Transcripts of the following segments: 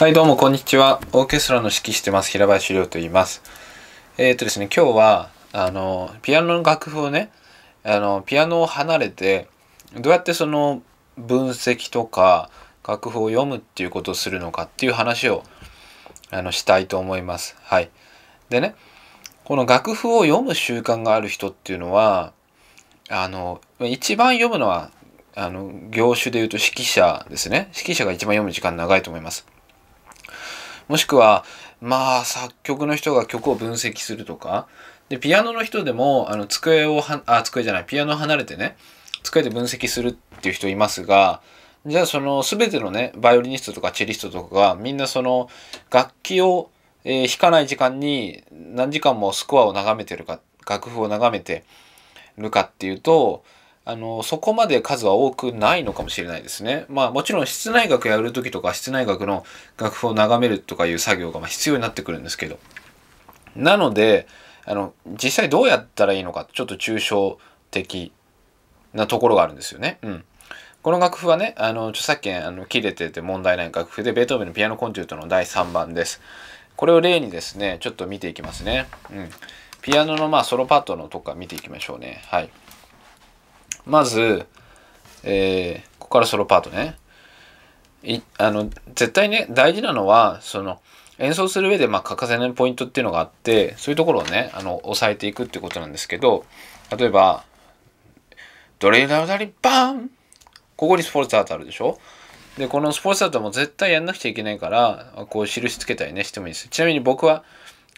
はいどうもこんにちはオーケストラの指揮してます平林亮と言いますえっ、ー、とですね今日はあのピアノの楽譜をねあのピアノを離れてどうやってその分析とか楽譜を読むっていうことをするのかっていう話をあのしたいと思いますはいでねこの楽譜を読む習慣がある人っていうのはあの一番読むのはあの業種でいうと指揮者ですね指揮者が一番読む時間長いと思いますもしくは、まあ、作曲の人が曲を分析するとか、で、ピアノの人でも、あの、机をは、あ、机じゃない、ピアノ離れてね、机で分析するっていう人いますが、じゃあその全てのね、バイオリニストとかチェリストとかが、みんなその楽器を、えー、弾かない時間に何時間もスコアを眺めてるか、楽譜を眺めてるかっていうと、あの、そこまで数は多くないのかもしれないですね。まあもちろん室内学やるときとか室内学の楽譜を眺めるとかいう作業がま必要になってくるんですけど。なので、あの、実際どうやったらいいのかちょっと抽象的なところがあるんですよね。うん。この楽譜はね、あの、著作権あの切れてて問題ない楽譜で、ベートーベンのピアノコンチュートの第3番です。これを例にですね、ちょっと見ていきますね。うん。ピアノのまあソロパートのとこから見ていきましょうね。はい。まず、えー、ここからソロパートね。いあの絶対ね大事なのはその演奏する上でまあ欠かせないポイントっていうのがあってそういうところをねあの抑えていくってことなんですけど例えば「ドレダダリバン!」ここにスポーツアートあるでしょでこのスポーツアートも絶対やんなくちゃいけないからこう印つけたりねしてもいいですちなみに僕は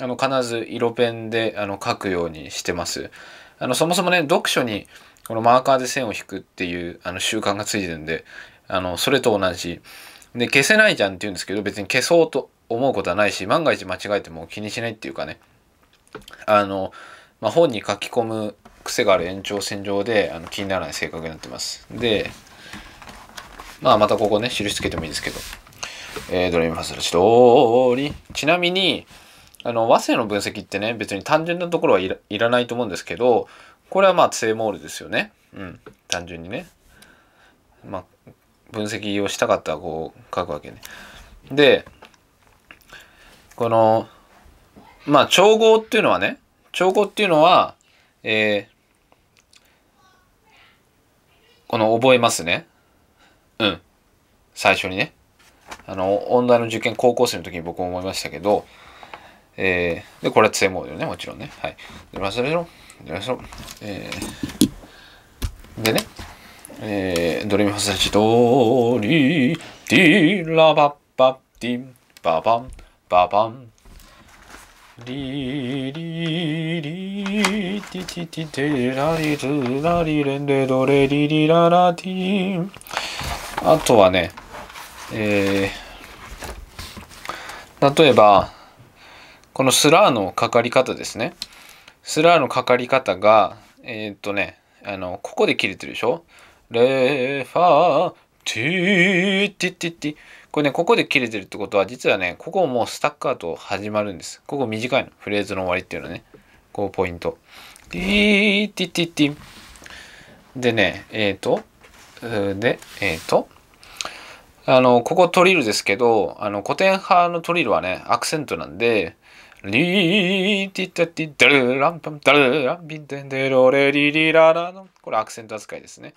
あの必ず色ペンであの書くようにしてますあのそもそもね読書にこのマーカーで線を引くっていうあの習慣がついてるんであのそれと同じで消せないじゃんって言うんですけど別に消そうと思うことはないし万が一間違えても気にしないっていうかねあの、まあ、本に書き込む癖がある延長線上であの気にならない性格になってますでまあまたここね印つけてもいいんですけど、えー、ドレミファスラシドり。ちなみにあの和声の分析ってね別に単純なところはいらないと思うんですけどこれはまあーモールですよね。うん、単純にね。まあ、分析をしたかったらこう書くわけね。で、この、まあ、調合っていうのはね、調合っていうのは、えー、この覚えますね。うん。最初にね。あの、音大の受験高校生の時に僕も思いましたけど、えー、で、これは強いものよね、もちろんね。はい。で、まあ、それの、よましょ。えー、でね、えー、ドレミファソラチドリディラバッバッディババンババンリリリティティティテラリズラリレンデドレリリララティあとはね、えー、例えば、このスラーのかかり方ですね。スラーのかかり方が、えー、っとね、あの、ここで切れてるでしょレファー、ティー、ティティティ。これね、ここで切れてるってことは、実はね、ここもうスタッカート始まるんです。ここ短いの。フレーズの終わりっていうのはね。こうポイント。ティー、ティティティ。でね、えっ、と、で、えっ、と、あの、ここトリルですけど、あの、古典派のトリルはね、アクセントなんで、リーティタティダルランパンダルランビンテンデロレリリララのこれアクセント扱いですね。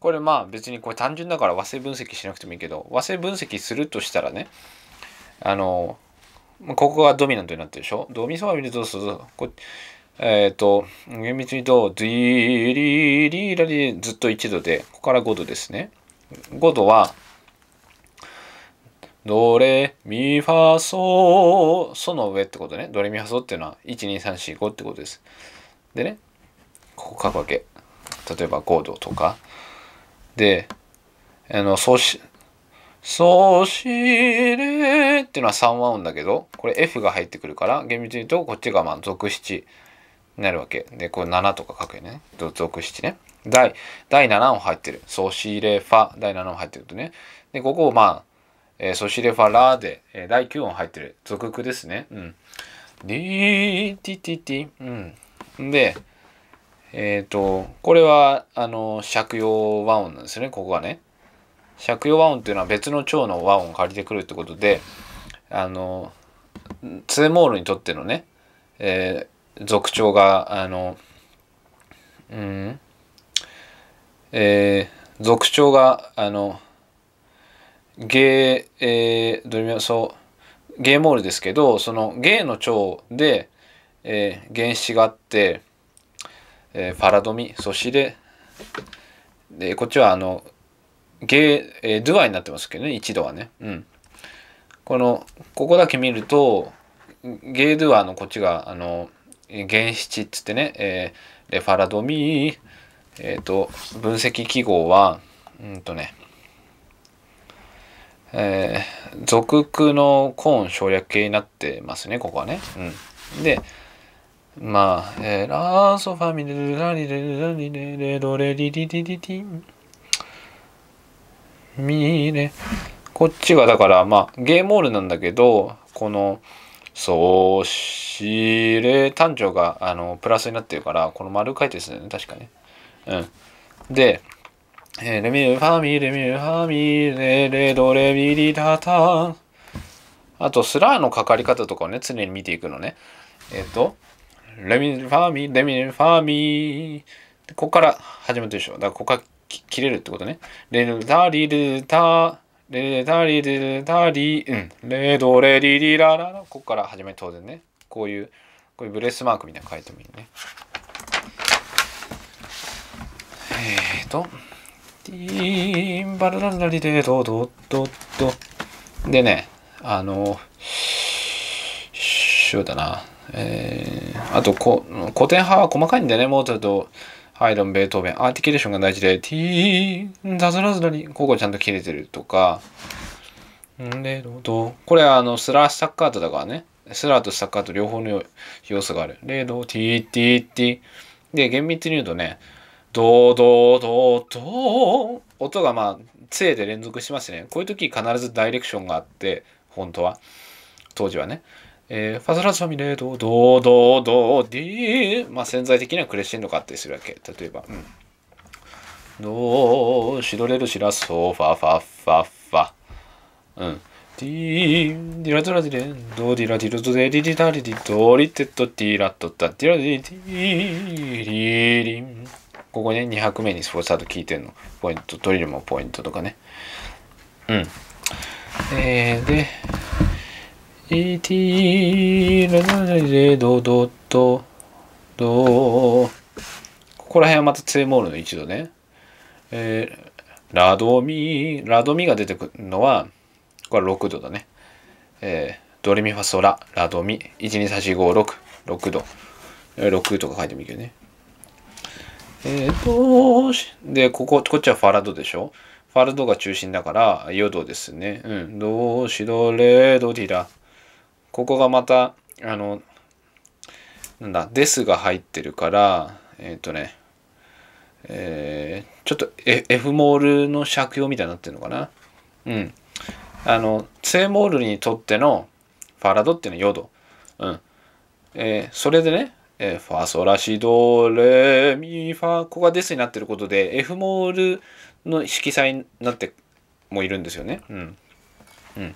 これまあ別にこれ単純だから和製分析しなくてもいいけど和製分析するとしたらねあのここがドミナントになってるでしょドミソは見るとこえっ、ー、と厳密に言うとディーリーリーラリずっと1度でここから5度ですね5度はドレミファソソの上ってことね。ドレミファソっていうのは12345ってことです。でね、ここ書くわけ。例えばコードとか。で、あの、ソシ、ソシレっていうのは3和音だけど、これ F が入ってくるから、厳密に言うとこっちがまあ属七になるわけ。で、これ7とか書くよね。属七ね。第、第7音入ってる。ソシレファ、第7音入ってるとね。で、ここをまあ、えー、ソシレファラーで、えー、第9音入ってる続句ですね。うん。ティティティ。うん。で、えっ、ー、と、これは、あの、借用和音なんですね、ここはね。借用和音っていうのは別の腸の和音を借りてくるってことで、あの、ツーモールにとってのね、えー、族長が、あの、うん、えー、族長が、あの、ゲー、えー、そう、ゲーモールですけど、そのゲーの腸で、えー、原子があって、えー、パラドミ、そしレ、で、こっちはあの、ゲー、えー、ドゥアになってますけどね、一度はね。うん。この、ここだけ見ると、ゲードゥアのこっちが、あの、原子値っつってね、えー、レファラドミー、えっ、ー、と、分析記号は、うんとね、えー、属句のコーン省略形になってますね、ここはね。うん、で、まあ、えー、ラーソファミルラリルラリレレドレリリリリリン。ミレ。こっちがだから、まあ、ゲームオールなんだけど、この、そうしれ単調が、あの、プラスになってるから、この丸書いてるんですね、確かね。うん。で、えレミファミレミファミレレドレミリタタあとスラーのかかり方とかをね常に見ていくのねえっ、ー、とレミファミレミファミここから始まってるでしょだからここから切れるってことねレルタリルタレルタリルタリうんレドレリリラララここから始め当然ねこういうこういうブレスマークみたいなの書いてもいいねえっ、ー、とーン、バラララリデドドドド。でね、あの、そうだな。えー、あとこ、古典派は細かいんだよね、モーツァルト、ハイドン、ベートーベン。アーティキュレーションが大事で、ティーン、ザズラズラリ、ここちゃんと切れてるとか、んで、どこれあの、スラースタッカートだからね。スラーとスタッカート両方の要素がある。レード、ティー、ティー、ティー。で、厳密に言うとね、ドードードードー音がまあ杖で連続しますねこういう時必ずダイレクションがあって本当は当時はね、えー、ファソラソミレードドドドディー、まあ潜在的にはクレッシェンドがあったりするわけ例えば、うんドーシドレルシラソファファファファうんディーディラドラディレンドディラディルドデディディダリディドリテッドディラットタディラディディリリンここね2拍目にスポーツアート聞いてんのポイントドリルもポイントとかねうんえー、で ET ララドドドここら辺はまたツーモールの一度ね、えー、ラドミラドミが出てくるのはこれは6度だね、えー、ドレミファソララドミ1234566度6とか書いてもいいけどねえー、どうし、で、ここ、こっちはファラドでしょファラドが中心だから、ヨドですね。うん。どシし、どれ、ディラ。ここがまた、あの、なんだ、ですが入ってるから、えっ、ー、とね、えー、ちょっと F モールの借用みたいになってるのかな。うん。あの、正モールにとってのファラドっていうのはヨド。うん。えー、それでね、えー、ファソラシドレミファここがですになってることで F モールの色彩になってもいるんですよね。うん。うん。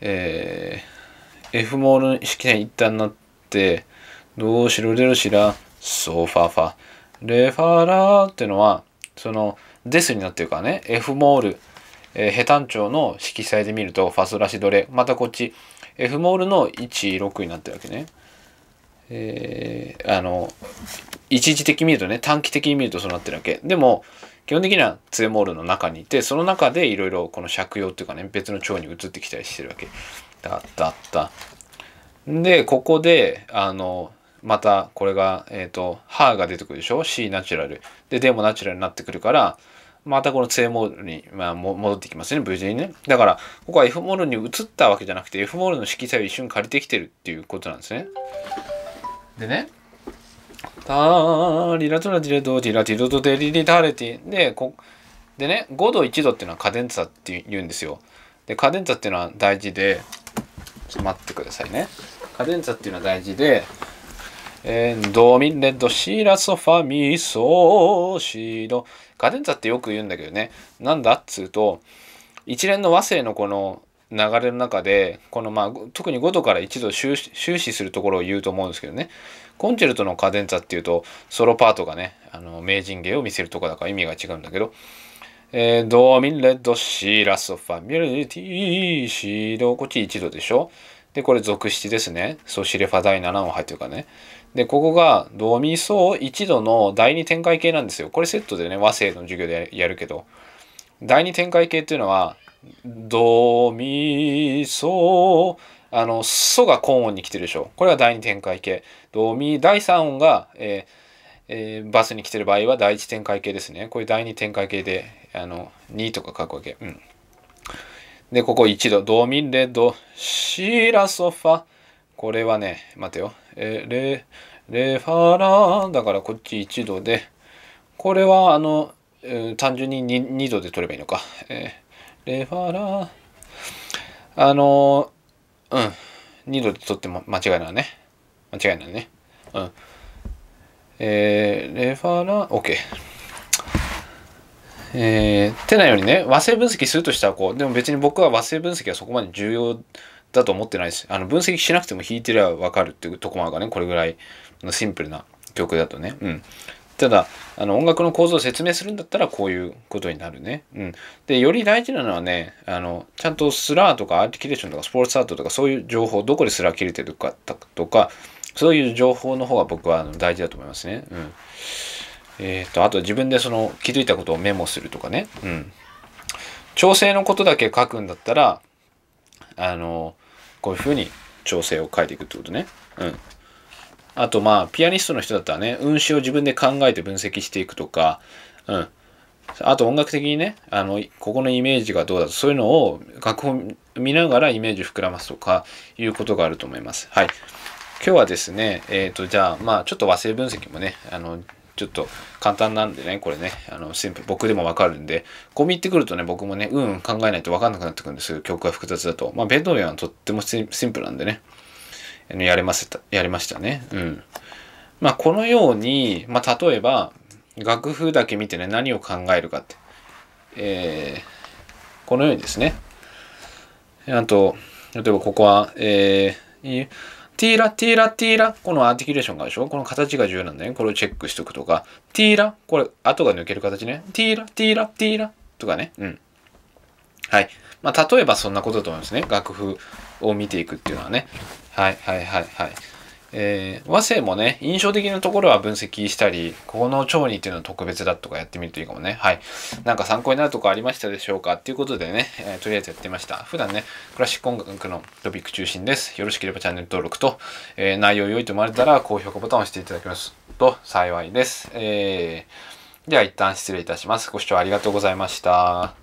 えー、F モールの色彩一旦なって、どうしロデロシラ、ソファファ、レファラーっていうのは、その、ですになってるからね、F モール、えー、ヘタン調の色彩で見ると、ファソラシドレ、またこっち、F モールの1、6になってるわけね。えー、あの、一時的に見るとね、短期的に見るとそうなってるわけ。でも、基本的にはツエモールの中にいて、その中でいろいろこの借用っていうかね、別の腸に移ってきたりしてるわけ。だったった。で、ここで、あの、またこれが、えっ、ー、と、ハーが出てくるでしょ ?C ナチュラル。で、でもナチュラルになってくるから、またこのツエモールに、まあ、戻ってきますね、無事にね。だから、ここは F モールに移ったわけじゃなくて、F モールの色彩を一瞬借りてきてるっていうことなんですね。でね、ーリラトラジレドジラジロドデリリタレティでこでね5度1度っていうのはカデンツァって言うんですよでカデンツァっていうのは大事でちょっと待ってくださいねカデンツァっていうのは大事でえー、ドミレドシラソファミソシドカデンツァってよく言うんだけどねなんだっつうと一連の和声のこの流れの中でこのまあ特に5度から1度終始するところを言うと思うんですけどねコンチェルトのカデンツァっていうとソロパートがねあの名人芸を見せるとこだから意味が違うんだけど、えー、ドミレドシラトファミルティシドこっち1度でしょでこれ続詞ですねソシレファ第7音入ってるかねでここがドミソ1度の第2展開形なんですよこれセットでね和声の授業でやるけど第2展開形っていうのはドミソあのソが高音に来てるでしょこれは第2展開形ドミ第3音が、えーえー、バスに来てる場合は第1展開形ですねこれ第2展開形であの2とか書くわけ、うん、でここ1度ドミレドシラソファこれはね待てよ、えー、レレファラだからこっち1度でこれはあの、えー、単純に 2, 2度で取ればいいのか、えーレファラー。あのー、うん。2度で取っても間違いないね。間違いないね。うん。えー、レファラー、OK。えー、てなようにね、和製分析するとしたらこう、でも別に僕は和製分析はそこまで重要だと思ってないです。あの、分析しなくても弾いてりゃ分かるっていうとこまがね、これぐらいのシンプルな曲だとね。うん。ただあの音楽の構造を説明するんだったらこういうことになるね。うん、でより大事なのはねあのちゃんとスラーとかアーティキュレーションとかスポーツアートとかそういう情報どこでスラー切れてるかとかそういう情報の方が僕は大事だと思いますね。うんえーと、あと自分でその気づいたことをメモするとかね。うん、調整のことだけ書くんだったらあのこういうふうに調整を書いていくってことね。うんあとまあピアニストの人だったらね運指を自分で考えて分析していくとか、うん、あと音楽的にねあのここのイメージがどうだとそういうのを楽譜見ながらイメージ膨らますとかいうことがあると思います。はい今日はですね、えっ、ー、と、じゃあ、まあ、ちょっと和声分析もね、あの、ちょっと簡単なんでね、これね、あの、シンプル、僕でもわかるんで、こう見ってくるとね、僕もね、うん、考えないとわかんなくなってくるんですよ。曲が複雑だと。まあ、ベートーベンはとってもシンプルなんでね。やれましたやれましたね。うんまあ、このように、まあ、例えば楽譜だけ見てね何を考えるかって、えー、このようにですねあと例えばここは、えー、ティーラ、ティーラ、ティーラ。このアーティキュレーションがあるでしょこの形が重要なんだね。これをチェックしとくとか。ティーラ、これ、後が抜ける形ね。ティーラ、ティーラ、ティーラ。とかね。うん。はい。まあ、例えばそんなことだと思いますね。楽譜を見ていくっていうのはね。はいはいはいはい。えー、和声もね、印象的なところは分析したり、ここの調理っていうのは特別だとかやってみるといいかもね。はい。なんか参考になるとこありましたでしょうかっていうことでね、えー、とりあえずやってました。普段ね、クラシック音楽のトピック中心です。よろしければチャンネル登録と、えー、内容良いと思われたら高評価ボタンを押していただきますと幸いです。えー、では一旦失礼いたします。ご視聴ありがとうございました。